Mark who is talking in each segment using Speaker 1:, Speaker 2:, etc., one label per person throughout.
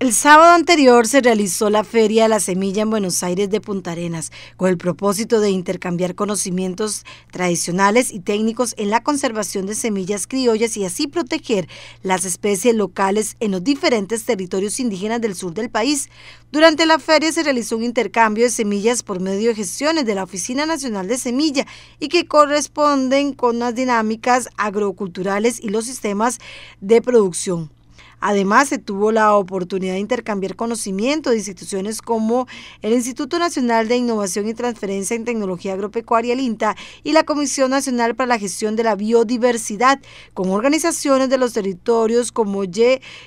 Speaker 1: El sábado anterior se realizó la Feria de la Semilla en Buenos Aires de Punta Arenas, con el propósito de intercambiar conocimientos tradicionales y técnicos en la conservación de semillas criollas y así proteger las especies locales en los diferentes territorios indígenas del sur del país. Durante la feria se realizó un intercambio de semillas por medio de gestiones de la Oficina Nacional de Semilla y que corresponden con las dinámicas agroculturales y los sistemas de producción. Además, se tuvo la oportunidad de intercambiar conocimiento de instituciones como el Instituto Nacional de Innovación y Transferencia en Tecnología Agropecuaria, el INTA, y la Comisión Nacional para la Gestión de la Biodiversidad, con organizaciones de los territorios como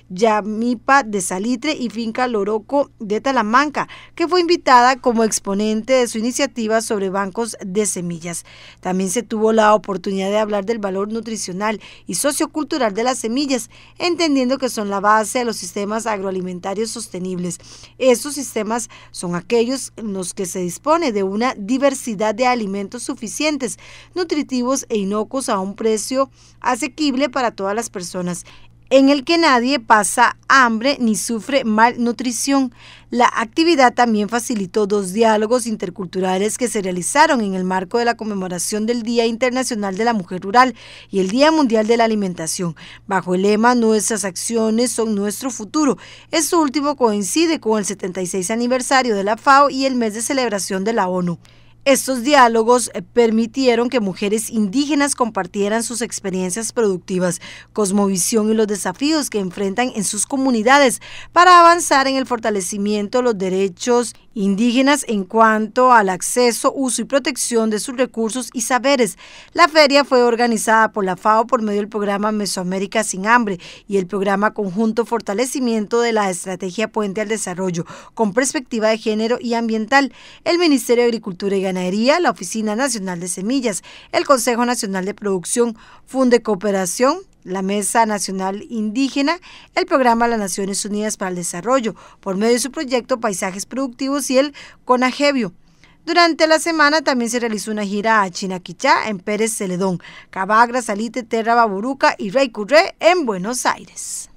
Speaker 1: Yamipa de Salitre y Finca Loroco de Talamanca, que fue invitada como exponente de su iniciativa sobre bancos de semillas. También se tuvo la oportunidad de hablar del valor nutricional y sociocultural de las semillas, entendiendo que son la base de los sistemas agroalimentarios sostenibles. Estos sistemas son aquellos en los que se dispone de una diversidad de alimentos suficientes, nutritivos e inocuos a un precio asequible para todas las personas en el que nadie pasa hambre ni sufre malnutrición. La actividad también facilitó dos diálogos interculturales que se realizaron en el marco de la conmemoración del Día Internacional de la Mujer Rural y el Día Mundial de la Alimentación, bajo el lema Nuestras acciones son nuestro futuro. Este último coincide con el 76 aniversario de la FAO y el mes de celebración de la ONU. Estos diálogos eh, permitieron que mujeres indígenas compartieran sus experiencias productivas, cosmovisión y los desafíos que enfrentan en sus comunidades para avanzar en el fortalecimiento de los derechos indígenas en cuanto al acceso, uso y protección de sus recursos y saberes. La feria fue organizada por la FAO por medio del programa Mesoamérica sin hambre y el programa Conjunto Fortalecimiento de la Estrategia Puente al Desarrollo con perspectiva de género y ambiental, el Ministerio de Agricultura y la Oficina Nacional de Semillas, el Consejo Nacional de Producción, Funde Cooperación, la Mesa Nacional Indígena, el Programa de las Naciones Unidas para el Desarrollo, por medio de su proyecto Paisajes Productivos y el CONAGEVIO. Durante la semana también se realizó una gira a Chinaquichá, en Pérez Celedón, Cabagra, Salite, Terra Baburuca y Curré en Buenos Aires.